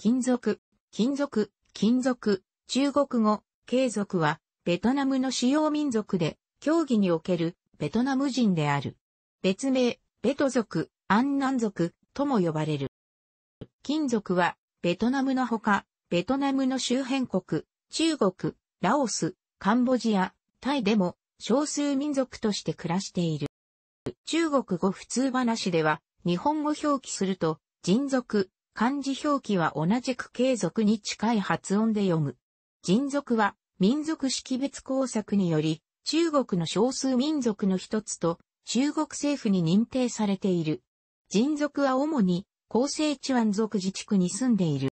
金属、金属、金属、中国語、継続は、ベトナムの主要民族で、競技における、ベトナム人である。別名、ベト族、安南族、とも呼ばれる。金属は、ベトナムのほか、ベトナムの周辺国、中国、ラオス、カンボジア、タイでも、少数民族として暮らしている。中国語普通話では、日本語表記すると、人族、漢字表記は同じく継続に近い発音で読む。人族は民族識別工作により中国の少数民族の一つと中国政府に認定されている。人族は主に厚生治安族自治区に住んでいる。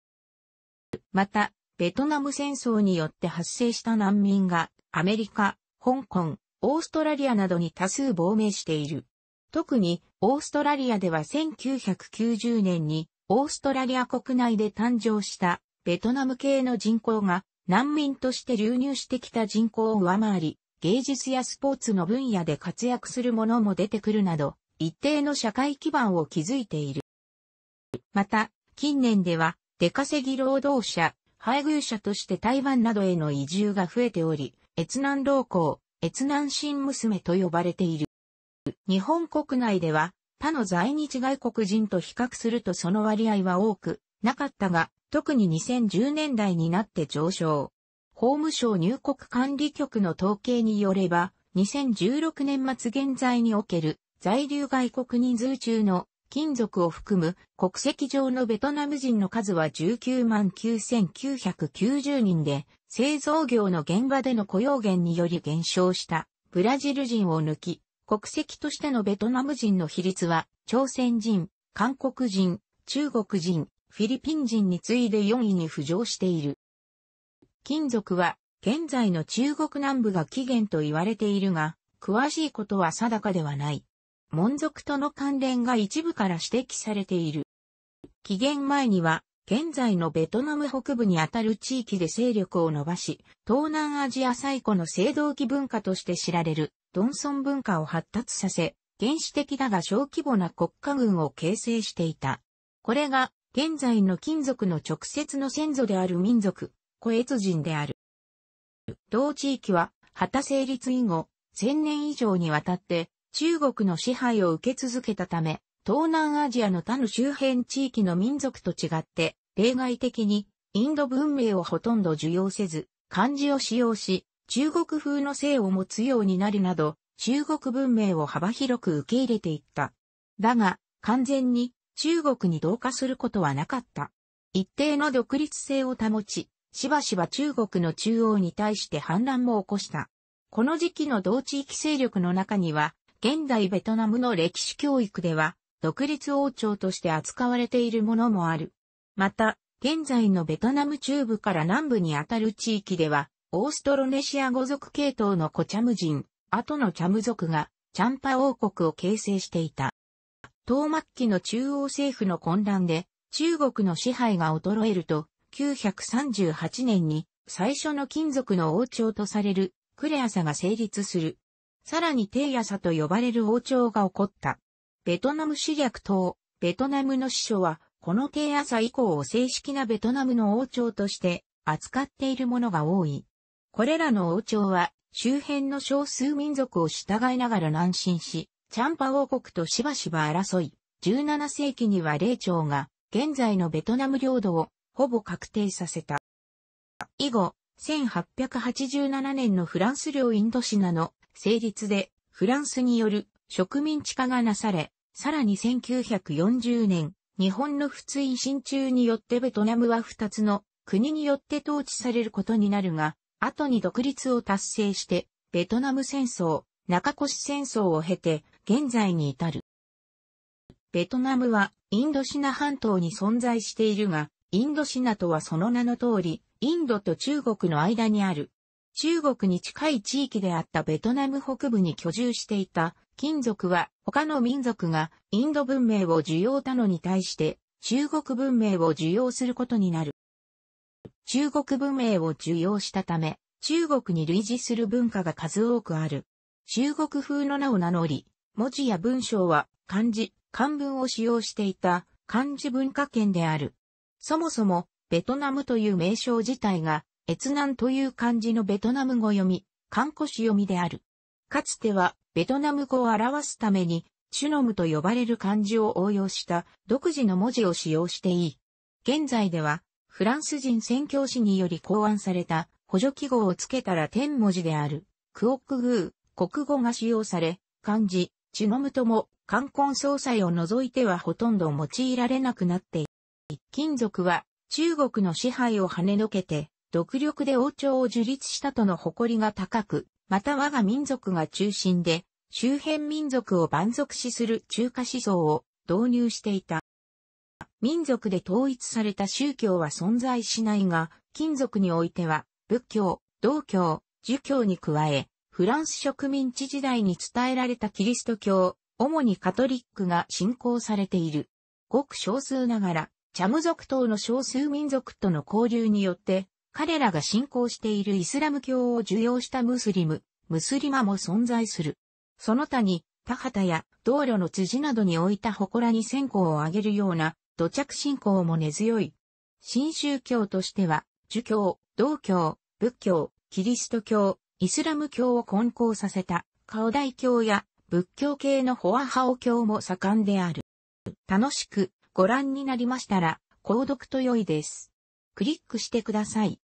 また、ベトナム戦争によって発生した難民がアメリカ、香港、オーストラリアなどに多数亡命している。特にオーストラリアでは1990年にオーストラリア国内で誕生したベトナム系の人口が難民として流入してきた人口を上回り、芸術やスポーツの分野で活躍する者も出てくるなど、一定の社会基盤を築いている。また、近年では、出稼ぎ労働者、配偶者として台湾などへの移住が増えており、越南老公、越南新娘と呼ばれている。日本国内では、他の在日外国人と比較するとその割合は多くなかったが、特に2010年代になって上昇。法務省入国管理局の統計によれば、2016年末現在における在留外国人数中の金属を含む国籍上のベトナム人の数は19万9990人で、製造業の現場での雇用減により減少したブラジル人を抜き、国籍としてのベトナム人の比率は、朝鮮人、韓国人、中国人、フィリピン人に次いで4位に浮上している。金属は、現在の中国南部が起源と言われているが、詳しいことは定かではない。門族との関連が一部から指摘されている。紀元前には現在のベトナム北部にあたる地域で勢力を伸ばし、東南アジア最古の青銅器文化として知られるドンソン文化を発達させ、原始的だが小規模な国家軍を形成していた。これが現在の金属の直接の先祖である民族、古越人である。同地域は、旗成立以後、千年以上にわたって中国の支配を受け続けたため、東南アジアの他の周辺地域の民族と違って、例外的にインド文明をほとんど受容せず、漢字を使用し、中国風の性を持つようになるなど、中国文明を幅広く受け入れていった。だが、完全に中国に同化することはなかった。一定の独立性を保ち、しばしば中国の中央に対して反乱も起こした。この時期の同地域勢力の中には、現代ベトナムの歴史教育では、独立王朝として扱われているものもある。また、現在のベトナム中部から南部にあたる地域では、オーストロネシア語族系統のコチャム人、後のチャム族が、チャンパ王国を形成していた。東末期の中央政府の混乱で、中国の支配が衰えると、938年に最初の金属の王朝とされるクレアサが成立する。さらにテイヤサと呼ばれる王朝が起こった。ベトナム主略党、ベトナムの司書は、この帝朝以降を正式なベトナムの王朝として扱っているものが多い。これらの王朝は、周辺の少数民族を従いながら南進し、チャンパ王国としばしば争い、17世紀には霊長が現在のベトナム領土をほぼ確定させた。以後、1887年のフランス領インドシナの成立でフランスによる植民地化がなされ、さらに1940年、日本の普通維新中によってベトナムは2つの国によって統治されることになるが、後に独立を達成して、ベトナム戦争、中越戦争を経て、現在に至る。ベトナムはインドシナ半島に存在しているが、インドシナとはその名の通り、インドと中国の間にある。中国に近い地域であったベトナム北部に居住していた金属は他の民族がインド文明を受容たのに対して中国文明を受容することになる。中国文明を受容したため、中国に類似する文化が数多くある。中国風の名を名乗り、文字や文章は漢字、漢文を使用していた漢字文化圏である。そもそも、ベトナムという名称自体が、越南という漢字のベトナム語読み、漢古詩読みである。かつては、ベトナム語を表すために、チュノムと呼ばれる漢字を応用した独自の文字を使用していい。現在では、フランス人宣教師により考案された補助記号をつけたら天文字である、クオックグー、国語が使用され、漢字、チュノムとも、冠婚葬祭を除いてはほとんど用いられなくなっている。金属は中国の支配を跳ねのけて、独力で王朝を樹立したとの誇りが高く、また我が民族が中心で、周辺民族を蛮族視する中華思想を導入していた。民族で統一された宗教は存在しないが、金属においては、仏教、道教、儒教に加え、フランス植民地時代に伝えられたキリスト教、主にカトリックが信仰されている。ごく少数ながら、チャム族等の少数民族との交流によって、彼らが信仰しているイスラム教を受容したムスリム、ムスリマも存在する。その他に、田畑や道路の辻などに置いた祠に線香をあげるような土着信仰も根強い。新宗教としては、儒教、道教、仏教、キリスト教、イスラム教を混交させた、カオダイ教や仏教系のホアハオ教も盛んである。楽しくご覧になりましたら、購読と良いです。クリックしてください。